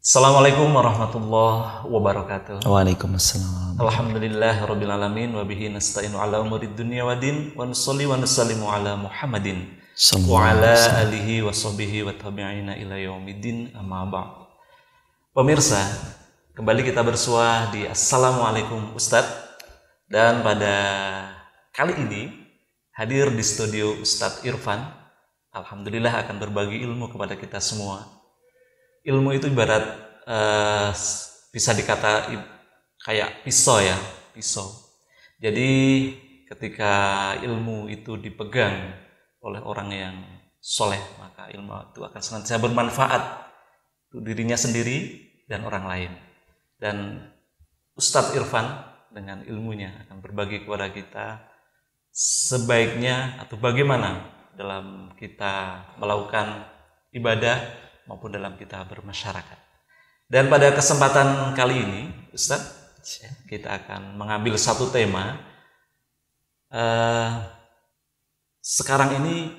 Assalamualaikum warahmatullahi wabarakatuh. Waalaikumsalam. Alhamdulillah rabbil alamin wa bihi nasta'inu ala umuri dunya wa din wa nusalli wa nusallimu ala Muhammadin wa ala alihi wa sahbihi wa tabi'ina ila yaumiddin amma ba'd. Pemirsa, kembali kita bersuah di Assalamualaikum Ustaz dan pada kali ini hadir di studio Ustadz Irfan. Alhamdulillah akan berbagi ilmu kepada kita semua. Ilmu itu ibarat eh, bisa dikata kayak pisau ya, pisau. Jadi ketika ilmu itu dipegang oleh orang yang soleh, maka ilmu itu akan senantiasa bermanfaat untuk dirinya sendiri dan orang lain. Dan Ustadz Irfan dengan ilmunya akan berbagi kepada kita sebaiknya atau bagaimana dalam kita melakukan ibadah maupun dalam kita bermasyarakat. Dan pada kesempatan kali ini, Ustaz, ya, kita akan mengambil satu tema. Uh, sekarang ini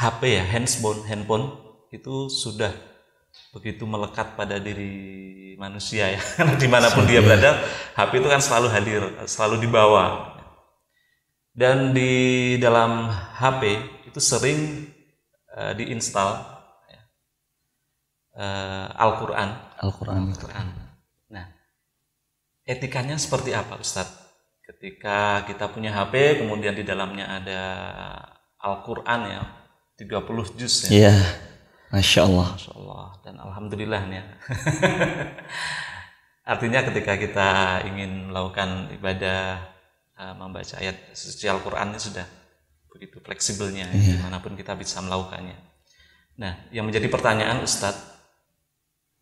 HP ya, handphone, handphone itu sudah begitu melekat pada diri manusia ya. dimanapun dia berada, HP itu kan selalu hadir, selalu dibawa dan di dalam HP itu sering uh, diinstal uh, Al-Qur'an. Al-Qur'an. Al-Qur'an. Nah, etikanya seperti apa, Ustadz? Ketika kita punya HP kemudian di dalamnya ada Al-Qur'an ya, 30 juz ya. Iya. Yeah. Masya Allah. Masya Allah dan alhamdulillah ya. Artinya ketika kita ingin melakukan ibadah uh, membaca ayat suci Al-Qur'an sudah begitu fleksibelnya yeah. dimanapun kita bisa melakukannya. Nah, yang menjadi pertanyaan Ustadz,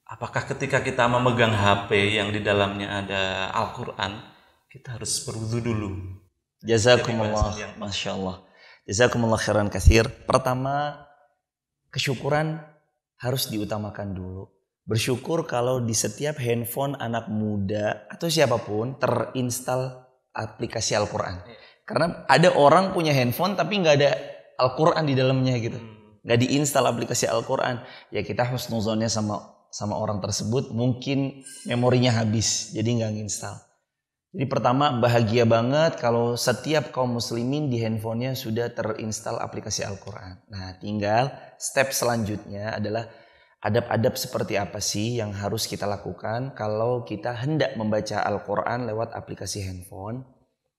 apakah ketika kita memegang HP yang di dalamnya ada Al-Qur'an, kita harus berwudu dulu? Jazakumullah, yang... masya Allah. Jazakumullah khairan kasir. Pertama, kesyukuran harus diutamakan dulu. Bersyukur kalau di setiap handphone anak muda atau siapapun terinstal aplikasi Al-Quran. Yeah. Karena ada orang punya handphone tapi nggak ada Al-Quran di dalamnya gitu. Hmm. Nggak diinstal aplikasi Al-Quran. Ya kita husnuzonnya sama sama orang tersebut mungkin memorinya habis jadi nggak nginstal. Jadi pertama bahagia banget kalau setiap kaum muslimin di handphonenya sudah terinstal aplikasi Al-Quran. Nah tinggal step selanjutnya adalah adab-adab seperti apa sih yang harus kita lakukan kalau kita hendak membaca Al-Quran lewat aplikasi handphone.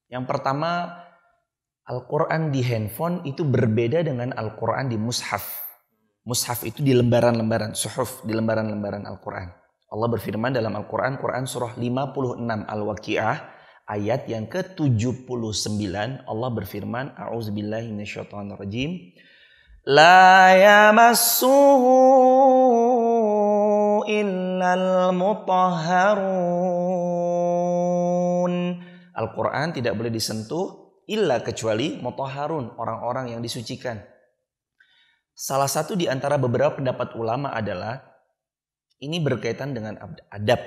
Yang pertama, Al-Quran di handphone itu berbeda dengan Al-Quran di mushaf. Mushaf itu di lembaran-lembaran, suhuf di lembaran-lembaran Al-Quran. Allah berfirman dalam Al-Quran, Quran surah 56 Al-Waqi'ah, ayat yang ke-79, Allah berfirman, A'udzubillahi rajim La yamassuhu illal mutahharun. Al-Quran tidak boleh disentuh illa kecuali mutahharun, orang-orang yang disucikan. Salah satu di antara beberapa pendapat ulama adalah ini berkaitan dengan adab.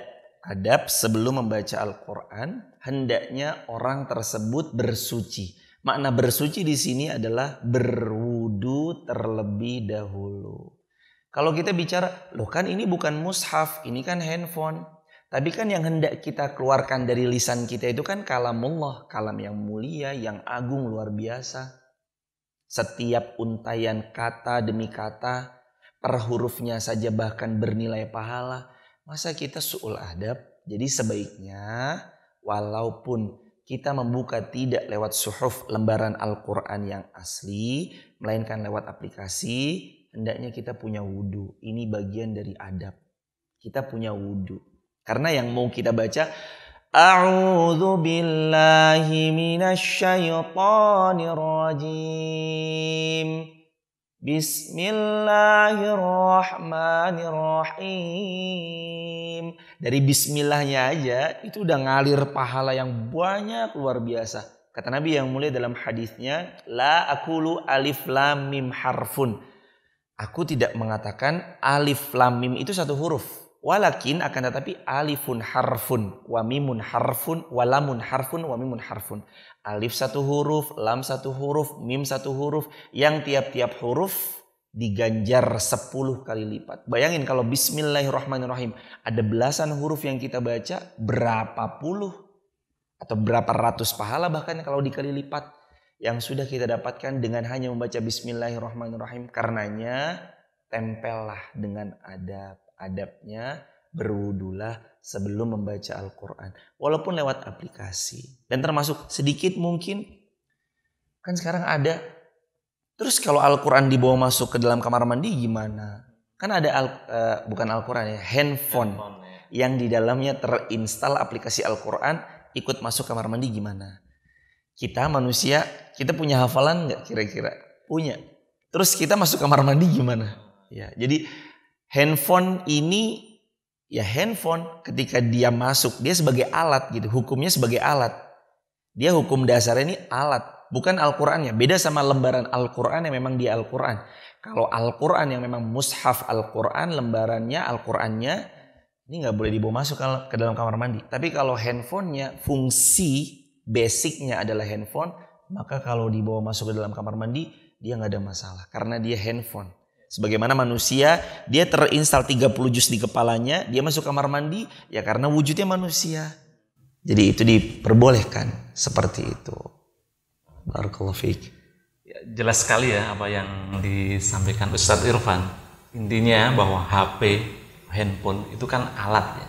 Adab sebelum membaca Al-Quran, hendaknya orang tersebut bersuci Makna bersuci di sini adalah berwudu terlebih dahulu. Kalau kita bicara, loh kan ini bukan mushaf, ini kan handphone. Tapi kan yang hendak kita keluarkan dari lisan kita itu kan kalamullah, kalam yang mulia, yang agung, luar biasa. Setiap untayan kata demi kata, per hurufnya saja bahkan bernilai pahala. Masa kita su'ul adab? Jadi sebaiknya walaupun kita membuka tidak lewat suhuf lembaran Al-Quran yang asli, melainkan lewat aplikasi, hendaknya kita punya wudhu. Ini bagian dari adab. Kita punya wudhu. Karena yang mau kita baca, A'udhu billahi minasyaitonir rajim. Bismillahirrahmanirrahim. Dari bismillahnya aja itu udah ngalir pahala yang banyak luar biasa. Kata Nabi yang mulia dalam hadisnya, la akulu alif lam mim harfun. Aku tidak mengatakan alif lam mim itu satu huruf. Walakin akan tetapi alifun harfun, wamimun harfun, walamun harfun, wamimun harfun. Alif satu huruf, lam satu huruf, mim satu huruf. Yang tiap-tiap huruf diganjar sepuluh kali lipat. Bayangin kalau bismillahirrahmanirrahim ada belasan huruf yang kita baca berapa puluh atau berapa ratus pahala bahkan kalau dikali lipat yang sudah kita dapatkan dengan hanya membaca bismillahirrahmanirrahim karenanya tempellah dengan adab adabnya berwudulah sebelum membaca Al-Quran. Walaupun lewat aplikasi. Dan termasuk sedikit mungkin. Kan sekarang ada. Terus kalau Al-Quran dibawa masuk ke dalam kamar mandi gimana? Kan ada al, uh, bukan Al-Quran ya, handphone. handphone ya. Yang di dalamnya terinstal aplikasi Al-Quran ikut masuk kamar mandi gimana? Kita manusia, kita punya hafalan nggak kira-kira? Punya. Terus kita masuk kamar mandi gimana? Ya, jadi handphone ini ya handphone ketika dia masuk dia sebagai alat gitu hukumnya sebagai alat dia hukum dasarnya ini alat bukan Al-Qur'annya beda sama lembaran Al-Qur'an yang memang di Al-Qur'an kalau Al-Qur'an yang memang mushaf Al-Qur'an lembarannya Al-Qur'annya ini nggak boleh dibawa masuk ke dalam kamar mandi tapi kalau handphonenya fungsi basicnya adalah handphone maka kalau dibawa masuk ke dalam kamar mandi dia nggak ada masalah karena dia handphone Sebagaimana manusia, dia terinstal 30 juz di kepalanya, dia masuk kamar mandi, ya karena wujudnya manusia. Jadi itu diperbolehkan seperti itu. Barakallahu fiik. Ya, jelas sekali ya apa yang disampaikan Ustadz Irfan. Intinya bahwa HP, handphone itu kan alat ya.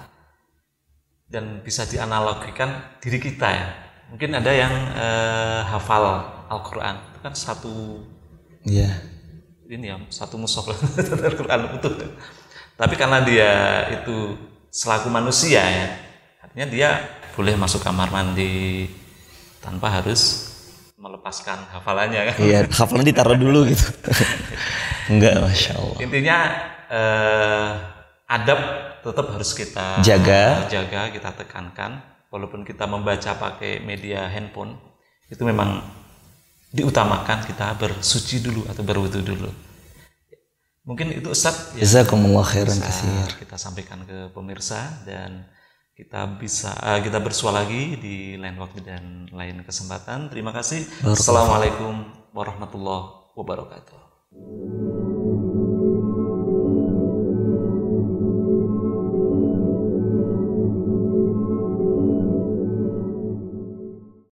Dan bisa dianalogikan diri kita ya. Mungkin ada yang eh, hafal Al-Quran, itu kan satu yeah ini ya satu mushaf Al-Quran utuh. Tapi karena dia itu selaku manusia ya, artinya dia boleh masuk kamar mandi tanpa harus melepaskan hafalannya kan. Iya, hafalan ditaruh dulu gitu. Enggak, masya Allah. Intinya eh, adab tetap harus kita jaga, jaga kita tekankan. Walaupun kita membaca pakai media handphone, itu memang diutamakan kita bersuci dulu atau berwudu dulu. Mungkin itu Ustaz ya. Jazakumullah khairan kasir. Kita sampaikan ke pemirsa dan kita bisa uh, kita bersua lagi di lain waktu dan lain kesempatan. Terima kasih. Assalamualaikum warahmatullahi wabarakatuh.